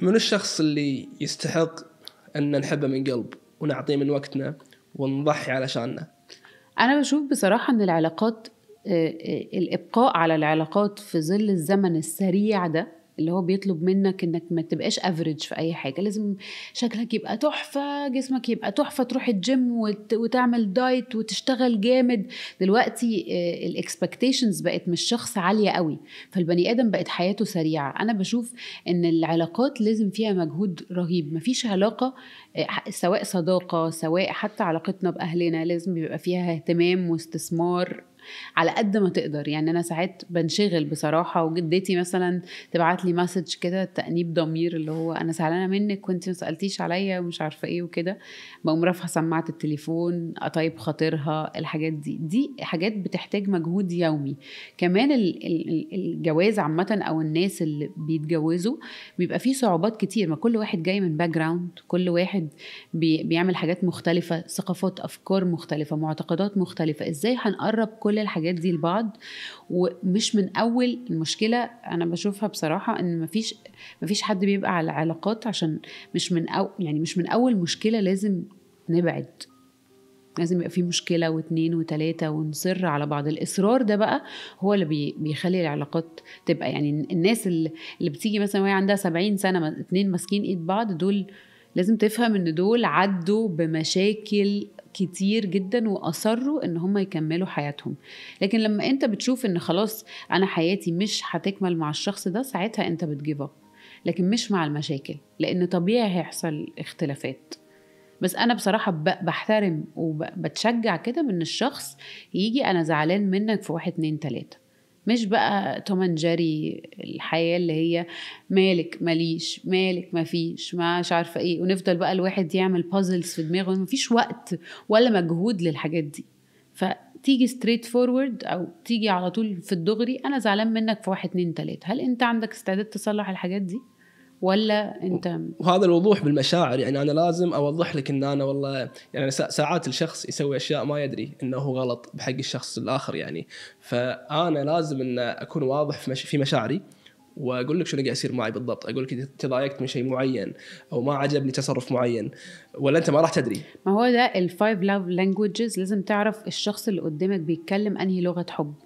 من الشخص اللي يستحق ان نحبه من قلب ونعطيه من وقتنا ونضحي علشانه انا بشوف بصراحه ان العلاقات آه، آه، الابقاء على العلاقات في ظل الزمن السريع ده اللي هو بيطلب منك انك ما تبقاش افريج في اي حاجه لازم شكلك يبقى تحفه جسمك يبقى تحفه تروح الجيم وتعمل دايت وتشتغل جامد دلوقتي الاكسبكتيشنز آه، بقت مش شخص عاليه قوي فالبني ادم بقت حياته سريعه انا بشوف ان العلاقات لازم فيها مجهود رهيب مفيش علاقه آه، سواء صداقه سواء حتى علاقتنا باهلنا لازم يبقى فيها اهتمام واستثمار على قد ما تقدر يعني انا ساعات بنشغل بصراحه وجدتي مثلا تبعت لي مسج كده تانيب ضمير اللي هو انا زعلانه منك وانت ما سالتيش عليا ومش عارفه ايه وكده بقوم رافعه سماعه التليفون اطيب خاطرها الحاجات دي دي حاجات بتحتاج مجهود يومي كمان الجواز عامه او الناس اللي بيتجوزوا بيبقى فيه صعوبات كتير ما كل واحد جاي من باك جراوند كل واحد بيعمل حاجات مختلفه ثقافات افكار مختلفه معتقدات مختلفه ازاي هنقرب كل كل الحاجات دي لبعض ومش من اول المشكله انا بشوفها بصراحه ان مفيش مفيش حد بيبقى على علاقات عشان مش من أو يعني مش من اول مشكله لازم نبعد لازم يبقى في مشكلة واتنين وتلاتة ونصر على بعض الإصرار ده بقى هو اللي بيخلي العلاقات تبقى يعني الناس اللي, اللي بتيجي مثلا وهي عندها سبعين سنة اتنين ماسكين إيد بعض دول لازم تفهم إن دول عدوا بمشاكل كتير جدا واصروا ان هم يكملوا حياتهم لكن لما انت بتشوف ان خلاص انا حياتي مش هتكمل مع الشخص ده ساعتها انت بتجيب اب لكن مش مع المشاكل لان طبيعي هيحصل اختلافات بس انا بصراحه بحترم وبتشجع كده من الشخص يجي انا زعلان منك في واحد اتنين تلاته مش بقى توم جيري الحياه اللي هي مالك ماليش مالك مفيش مش عارفه ايه ونفضل بقى الواحد يعمل بازلز في دماغه مفيش وقت ولا مجهود للحاجات دي فتيجي ستريت فورورد او تيجي على طول في الدغري انا زعلان منك في واحد اتنين تلاته هل انت عندك استعداد تصلح الحاجات دي؟ ولا انت وهذا الوضوح بالمشاعر يعني انا لازم اوضح لك ان انا والله يعني ساعات الشخص يسوي اشياء ما يدري انه هو غلط بحق الشخص الاخر يعني فانا لازم ان اكون واضح في, مشاعري واقول لك شنو قاعد يصير معي بالضبط اقول لك تضايقت من شيء معين او ما عجبني تصرف معين ولا انت ما راح تدري ما هو ده الفايف لاف لانجوجز لازم تعرف الشخص اللي قدامك بيتكلم انهي لغه حب